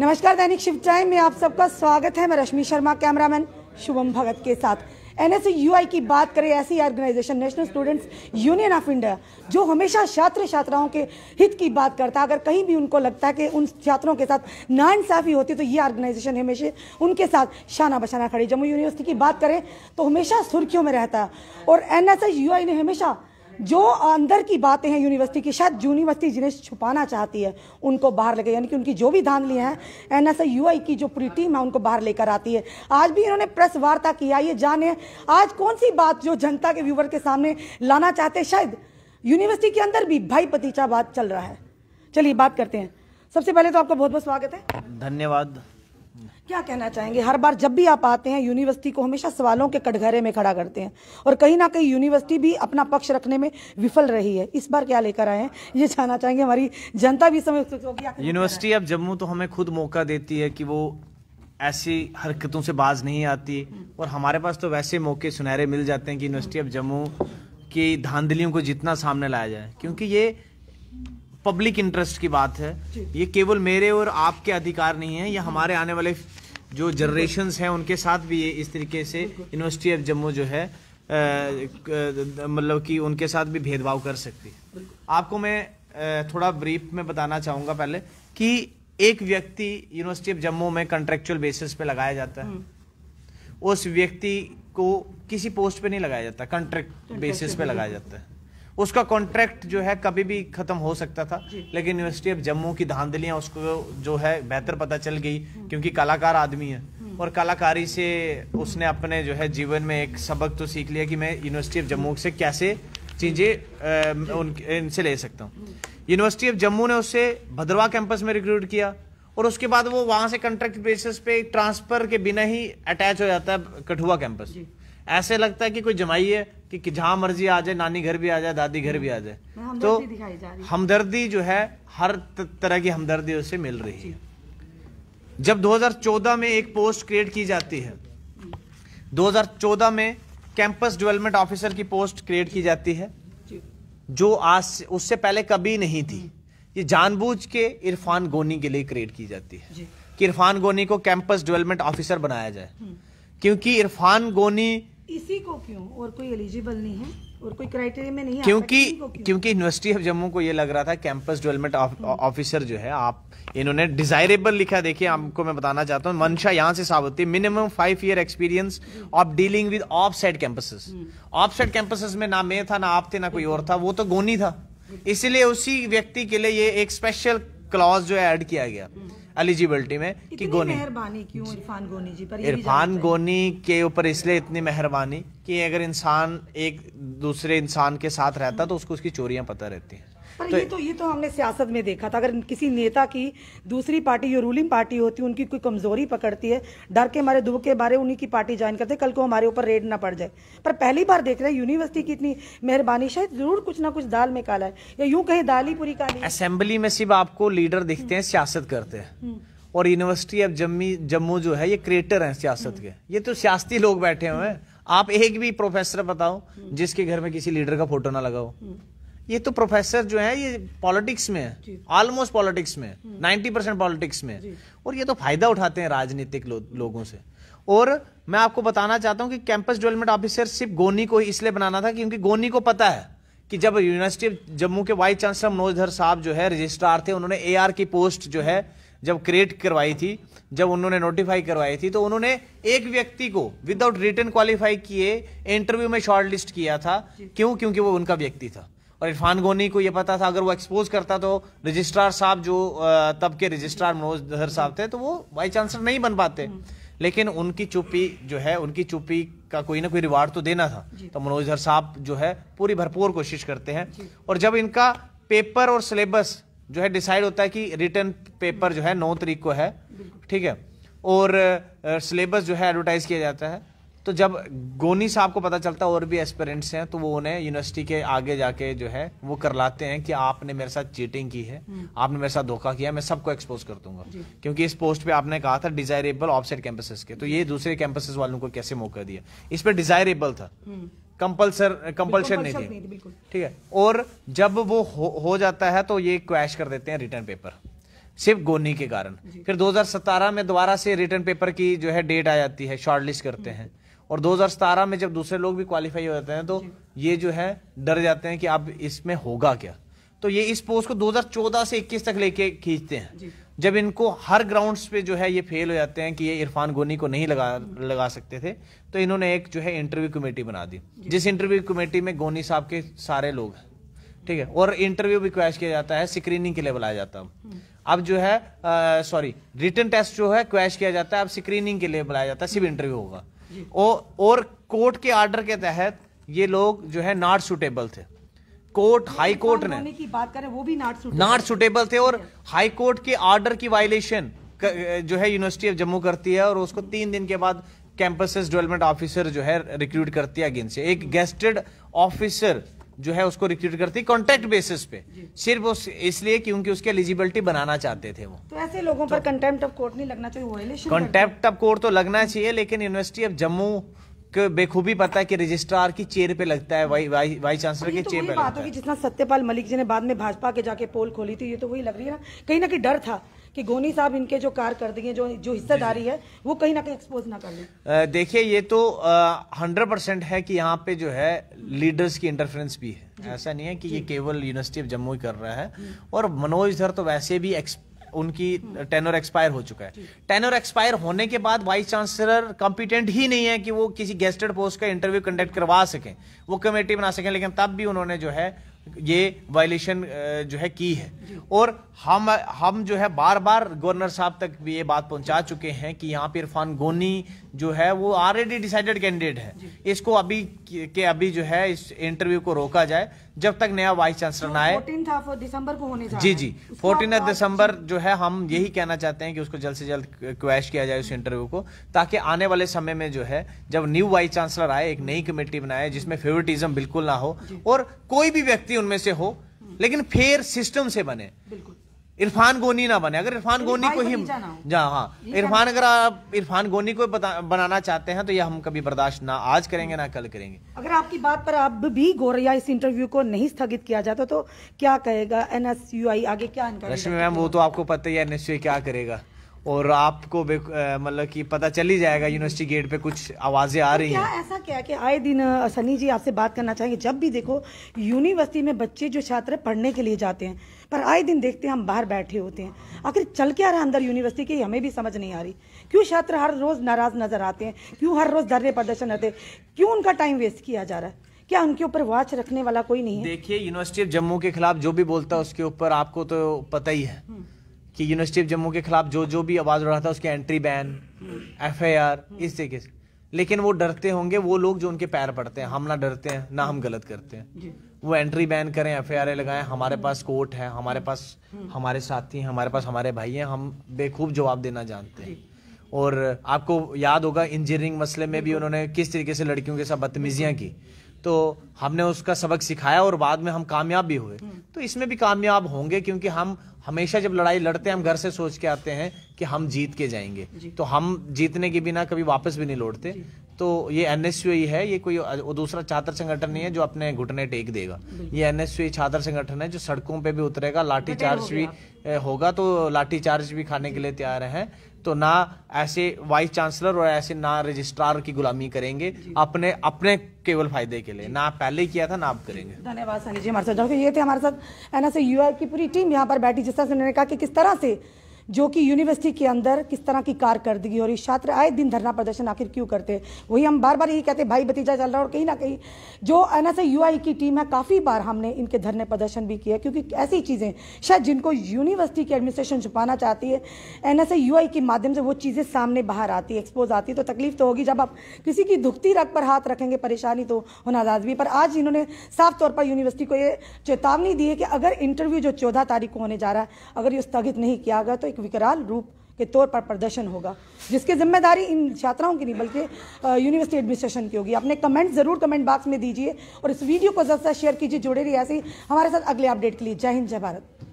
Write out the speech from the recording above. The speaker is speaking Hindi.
नमस्कार दैनिक शिव टाइम में आप सबका स्वागत है मैं रश्मि शर्मा कैमरामैन शुभम भगत के साथ एनएसयूआई की बात करें ऐसी organisation national students union of India जो हमेशा छात्र छात्राओं के हित की बात करता है अगर कहीं भी उनको लगता है कि उन छात्रों के साथ नाइंसाफी होती है तो ये ऑर्गेनाइजेशन हमेशा उनके साथ शाना बशाना खड़ी जम्मू यूनिवर्सिटी की बात करें तो हमेशा सुर्खियों में रहता है और एन ने हमेशा जो अंदर की बातें हैं यूनिवर्सिटी की शायद यूनिवर्सिटी जिन्हें छुपाना चाहती है उनको बाहर लेकर यानी कि उनकी जो भी धांधलियाँ हैं एन एस की जो पूरी टीम है उनको बाहर लेकर आती है आज भी इन्होंने प्रेस वार्ता किया ये जाने आज कौन सी बात जो जनता के व्यूवर के सामने लाना चाहते हैं शायद यूनिवर्सिटी के अंदर भी भाई पतीचा बात चल रहा है चलिए बात करते हैं सबसे पहले तो आपका बहुत बहुत स्वागत है धन्यवाद क्या कहना चाहेंगे हर बार जब भी आप आते हैं यूनिवर्सिटी को हमेशा सवालों के कटघरे में खड़ा करते हैं और कहीं ना कहीं यूनिवर्सिटी भी अपना पक्ष रखने में विफल रही है इस बार क्या लेकर आए हैं ये जानना चाहेंगे हमारी जनता भी समय होगी यूनिवर्सिटी अब जम्मू तो हमें खुद मौका देती है कि वो ऐसी हरकतों से बाज नहीं आती हम्म। और हमारे पास तो वैसे मौके सुनहरे मिल जाते हैं कि यूनिवर्सिटी अब जम्मू की धांधलियों को जितना सामने लाया जाए क्योंकि ये पब्लिक इंटरेस्ट की बात है ये केवल मेरे और आपके अधिकार नहीं है ये हमारे आने वाले जो जनरेशन हैं उनके साथ भी ये इस तरीके से यूनिवर्सिटी ऑफ जम्मू जो है मतलब कि उनके साथ भी भेदभाव कर सकती है आपको मैं थोड़ा ब्रीफ में बताना चाहूँगा पहले कि एक व्यक्ति यूनिवर्सिटी ऑफ जम्मू में कंट्रेक्चुअल बेसिस पे लगाया जाता है हम्म। उस व्यक्ति को किसी पोस्ट पे नहीं लगाया जाता कंट्रैक्ट बेसिस पे लगाया जाता है उसका कॉन्ट्रैक्ट जो है कभी भी खत्म हो सकता था लेकिन यूनिवर्सिटी ऑफ जम्मू की धांधलियां उसको जो है बेहतर पता चल गई हम्म। क्योंकि कलाकार आदमी है हम्म। और कलाकारी से उसने अपने जो है जीवन में एक सबक तो सीख लिया कि मैं यूनिवर्सिटी ऑफ जम्मू से कैसे चीज़ें इनसे ले सकता हूँ यूनिवर्सिटी हम्म। ऑफ जम्मू ने उससे भद्रवा कैंपस में रिक्रूट किया और उसके बाद वो वहां से कंट्रैक्ट बेसिस पे ट्रांसफर के बिना ही अटैच हो जाता है कठुआ कैंपस ऐसे लगता है कि कोई जमाई है कि, कि जहां मर्जी आ जाए नानी घर भी आ जाए दादी घर भी आ जाए तो हमदर्दी जो है हर तरह की हमदर्दी उसे मिल रही है जब 2014 में एक पोस्ट क्रिएट की जाती है 2014 में कैंपस डेवलपमेंट ऑफिसर की पोस्ट क्रिएट की जाती है जो आज उससे पहले कभी नहीं थी ये जानबूझ के इरफान गोनी के लिए क्रिएट की जाती है कि इरफान गोनी को कैंपस डेवलपमेंट ऑफिसर बनाया जाए हम्म। क्योंकि इरफान गोनी इसी को क्यों और कोई एलिजिबल नहीं है और कोई क्राइटेरिया में नहीं क्योंकि क्योंकि यूनिवर्सिटी ऑफ जम्मू को ये लग रहा था कैंपस डेवलपमेंट ऑफिसर जो है आप इन्होंने डिजायरेबल लिखा देखिए आपको मैं बताना चाहता हूँ मंशा यहाँ से साबित होती है minimum five year experience of dealing with off side campuses off side campuses में ना मैं था ना आप थे ना कोई और था वो तो गोनी था इसलिए उसी व्यक्ति के लिए ये एक स्पेशल क्लॉज जो है एड किया गया हम्म। एलिजिबिलिटी में कि गोनी इरफान गोनी जी पर इरफान गोनी के ऊपर इसलिए इतनी मेहरबानी कि अगर इंसान एक दूसरे इंसान के साथ रहता तो उसको उसकी चोरियां पता रहती हैं पर तो ये तो ये तो हमने सियासत में देखा था अगर किसी नेता की दूसरी पार्टी जो रूलिंग पार्टी होती है उनकी कोई कमजोरी पकड़ती है डर के मारे दुख के मारे उन्हीं की पार्टी ज्वाइन करते कल को हमारे ऊपर रेड ना पड़ जाए पर पहली बार देख रहे हैं यूनिवर्सिटी की इतनी मेहरबानी शायद जरूर कुछ ना कुछ दाल में काला है या यूं कहे दाल ही पूरी काली असेंबली में सिर्फ आपको लीडर दिखते हैं सियासत करते हैं हम्म। और यूनिवर्सिटी अब जम्मी जम्मू जो है ये क्रिएटर है सियासत के हम्म। ये तो सियासी लोग बैठे हुए हैं आप एक भी प्रोफेसर बताओ हम्म। जिसके घर में किसी लीडर का फोटो ना लगाओ ये तो प्रोफेसर जो है ये पॉलिटिक्स में है ऑलमोस्ट पॉलिटिक्स में नाइन्टी परसेंट पॉलिटिक्स में और ये तो फायदा उठाते हैं राजनीतिक लो, लोगों से और मैं आपको बताना चाहता हूँ कि कैंपस डेवलपमेंट ऑफिसर सिर्फ गोनी को ही इसलिए बनाना था क्योंकि गोनी को पता है कि जब यूनिवर्सिटी जम्मू के वाइस चांसलर मनोजधर साहब जो है रजिस्ट्रार थे उन्होंने ए की पोस्ट जो है जब क्रिएट करवाई थी जब उन्होंने नोटिफाई करवाई थी तो उन्होंने एक व्यक्ति को विदाउट रिटर्न क्वालिफाई किए इंटरव्यू में शॉर्ट लिस्ट किया था क्यों क्योंकि वो उनका व्यक्ति था और इरफान गोनी को ये पता था अगर वो एक्सपोज करता तो रजिस्ट्रार साहब जो तब के रजिस्ट्रार मनोज धर साहब थे तो वो वाइस चांसलर नहीं बन पाते हम्म। लेकिन उनकी चुप्पी जो है उनकी चुप्पी का कोई ना कोई रिवार्ड तो देना था तो मनोज धर साहब जो है पूरी भरपूर कोशिश करते हैं और जब इनका पेपर और सिलेबस जो है डिसाइड होता है कि रिटर्न पेपर जो है नौ तरीक को है ठीक है और सिलेबस जो है एडवर्टाइज किया जाता है तो जब गोनी साहब को पता चलता है और भी एस्पेरेंट्स हैं तो वो उन्हें यूनिवर्सिटी के आगे जाके जो है वो करलाते हैं कि आपने मेरे साथ चीटिंग की है हम्म। आपने मेरे साथ धोखा किया मैं सबको एक्सपोज कर दूंगा क्योंकि इस पोस्ट पे आपने कहा था डिजायरेबल ऑफसेट कैंपसेस के तो ये दूसरे कैंपसेस वालों को कैसे मौका दिया इस पर डिजायरेबल था कंपल्सर हम्म। कंपल्शन नहीं थी ठीक है और जब वो हो, हो जाता है तो ये क्वैश कर देते हैं रिटर्न पेपर सिर्फ गोनी के कारण फिर 2017 में दोबारा से रिटर्न पेपर की जो है डेट आ जाती है शॉर्ट लिस्ट करते हम्म। हैं और दो में जब दूसरे लोग भी क्वालिफाई हो जाते हैं तो ये जो है डर जाते हैं कि अब इसमें होगा क्या तो ये इस पोस्ट को 2014 से 21 तक लेके खींचते हैं जब इनको हर ग्राउंड्स पे जो है ये फेल हो जाते हैं कि ये इरफान गोनी को नहीं लगा लगा सकते थे तो इन्होंने एक जो है इंटरव्यू कमेटी बना दी जिस इंटरव्यू कमेटी में गोनी साहब के सारे लोग हैं ठीक है और इंटरव्यू भी क्वैश किया जाता है स्क्रीनिंग के लिए बुलाया जाता है हम्म। अब जो है सॉरी रिटर्न टेस्ट जो है क्वैश किया जाता है अब स्क्रीनिंग के लिए बुलाया जाता है सिर्फ इंटरव्यू होगा और कोर्ट के आर्डर के तहत ये लोग जो है नॉट सुटेबल थे कोर्ट हाई कोर्ट ने की बात करें वो भी नॉट नॉट सुटेबल थे और हाई कोर्ट के ऑर्डर की वायलेशन जो है यूनिवर्सिटी ऑफ जम्मू करती है और उसको तीन दिन के बाद कैंपस डेवलपमेंट ऑफिसर जो है रिक्रूट करती है अगेंस्ट एक गेस्टेड ऑफिसर जो है उसको रिक्रूट करती कॉन्ट्रैक्ट बेसिस पे सिर्फ उस इसलिए क्योंकि उसकी एलिजिबिलिटी बनाना चाहते थे वो तो ऐसे लोगों तो, पर कंटेम्प्ट ऑफ कोर्ट नहीं लगना चाहिए कंटेम्प्ट ऑफ कोर्ट तो लगना चाहिए लेकिन यूनिवर्सिटी ऑफ जम्मू के बेखूबी पता है कि रजिस्ट्रार की चेयर पे लगता है वाई वाई वाई चांसलर के तो चेयर पे लगता है जितना सत्यपाल मलिक जी ने बाद में भाजपा के जाके पोल खोली थी ये तो वही लग रही है ना कहीं ना कहीं डर था कि गोनी साहब इनके जो कार कर दिए जो जो हिस्सेदारी है वो कहीं ना कहीं एक्सपोज ना कर लें देखिए ये तो हंड्रेड परसेंट है कि यहाँ पे जो है लीडर्स की इंटरफेरेंस भी है ऐसा नहीं है कि ये केवल यूनिवर्सिटी ऑफ जम्मू ही कर रहा है और मनोज धर तो वैसे भी उनकी टेनर हम्म। एक्सपायर हो चुका है टेनर एक्सपायर होने के बाद वाइस चांसलर कॉम्पिटेंट ही नहीं है कि वो किसी गेस्टेड पोस्ट का इंटरव्यू कंडक्ट करवा सकें वो कमेटी बना सकें लेकिन तब भी उन्होंने जो है ये वायलेशन जो है की है और हम हम जो है बार बार गवर्नर साहब तक भी ये बात पहुंचा चुके हैं कि यहाँ पे इरफान गोनी जो है वो ऑलरेडी डिसाइडेड कैंडिडेट है इसको अभी के अभी जो है इस इंटरव्यू को रोका जाए जब तक नया वाइस चांसलर ना आए था दिसंबर को होने जी जी फोर्टीन दिसंबर जो है हम यही कहना चाहते हैं कि उसको जल्द से जल्द क्वेश्च किया जाए उस इंटरव्यू को ताकि आने वाले समय में जो है जब न्यू वाइस चांसलर आए एक नई कमेटी बनाए जिसमें फेवरेटिज्म बिल्कुल ना हो और कोई भी व्यक्ति उनमें से हो हम्म। लेकिन फेयर सिस्टम से बने बिल्कुल इरफान गोनी ना बने अगर इरफान गोनी को ही जहाँ हाँ इरफान अगर आप इरफान गोनी को बनाना चाहते हैं तो यह हम कभी बर्दाश्त ना आज करेंगे ना कल करेंगे अगर आपकी बात पर अब भी गोरिया इस इंटरव्यू को नहीं स्थगित किया जाता तो क्या कहेगा एनएसयूआई आगे क्या रश्मि मैम वो तो आपको पता ही यू एनएसयूआई क्या करेगा और आपको मतलब कि पता चल ही जाएगा यूनिवर्सिटी गेट पे कुछ आवाज़ें आ तो रही हैं ऐसा क्या कि आए दिन सनी जी आपसे बात करना चाहेंगे जब भी देखो यूनिवर्सिटी में बच्चे जो छात्र पढ़ने के लिए जाते हैं पर आए दिन देखते हैं हम बाहर बैठे होते हैं आखिर चल क्या रहा अंदर यूनिवर्सिटी की हमें भी समझ नहीं आ रही क्यों छात्र हर रोज़ नाराज़ नज़र आते हैं क्यों हर रोज़ धरने प्रदर्शन रहते क्यों उनका टाइम वेस्ट किया जा रहा है क्या उनके ऊपर वाच रखने वाला कोई नहीं है देखिए यूनिवर्सिटी ऑफ जम्मू के खिलाफ जो भी बोलता है उसके ऊपर आपको तो पता ही है हम्म। कि यूनिवर्सिटी ऑफ जम्मू के खिलाफ जो जो भी आवाज़ उठ रहा था उसके एंट्री बैन एफ इस तरीके से लेकिन वो डरते होंगे वो लोग जो उनके पैर पड़ते हैं हम ना डरते हैं ना हम गलत करते हैं वो एंट्री बैन करें एफ आई लगाएं हमारे पास कोर्ट है हमारे पास हमारे साथी हैं हमारे पास हमारे भाई हैं हम बेखूब जवाब देना जानते हैं और आपको याद होगा इंजीनियरिंग मसले में भी उन्होंने किस तरीके से लड़कियों के साथ बदतमीजियाँ की तो हमने उसका सबक सिखाया और बाद में हम कामयाब भी हुए हम्म। तो इसमें भी कामयाब होंगे क्योंकि हम हमेशा जब लड़ाई लड़ते हैं हम घर से सोच के आते हैं कि हम जीत के जाएंगे जी। तो हम जीतने के बिना कभी वापस भी नहीं लौटते तो ये एन है ये कोई दूसरा छात्र संगठन नहीं है जो अपने घुटने टेक देगा ये एन छात्र संगठन है जो सड़कों पे भी उतरेगा लाठी चार्ज भी होगा तो लाठी चार्ज भी खाने के लिए तैयार है तो ना ऐसे वाइस चांसलर और ऐसे ना रजिस्ट्रार की गुलामी करेंगे अपने अपने केवल फायदे के लिए ना पहले किया था ना आप करेंगे धन्यवाद सनी जी हमारे साथ ये थे हमारे साथ एन एस की पूरी टीम यहाँ पर बैठी जिस तरह से उन्होंने कहा कि किस तरह से जो कि यूनिवर्सिटी के अंदर किस तरह की कारकर्दगी हो रही छात्र आए दिन धरना प्रदर्शन आखिर क्यों करते वही हम बार बार यही कहते भाई भतीजा चल रहा है और कहीं ना कहीं जो एन एस की टीम है काफ़ी बार हमने इनके धरने प्रदर्शन भी किए क्योंकि ऐसी चीज़ें शायद जिनको यूनिवर्सिटी की एडमिनिस्ट्रेशन छुपाना चाहती है एन एस के माध्यम से वो चीज़ें सामने बाहर आती है एक्सपोज आती है तो तकलीफ तो होगी जब आप किसी की दुखती रख पर हाथ रखेंगे परेशानी तो होना लाजमी पर आज इन्होंने साफ तौर पर यूनिवर्सिटी को ये चेतावनी दी है कि अगर इंटरव्यू जो चौदह तारीख को होने जा रहा है अगर ये स्थगित नहीं किया गया तो एक एक विकराल रूप के तौर पर प्रदर्शन होगा जिसकी जिम्मेदारी इन छात्राओं की नहीं बल्कि यूनिवर्सिटी एडमिनिस्ट्रेशन की होगी अपने कमेंट ज़रूर कमेंट बॉक्स में दीजिए और इस वीडियो को ज़्यादा शेयर कीजिए जुड़े रहिए ऐसे ही हमारे साथ अगले अपडेट के लिए जय हिंद जय भारत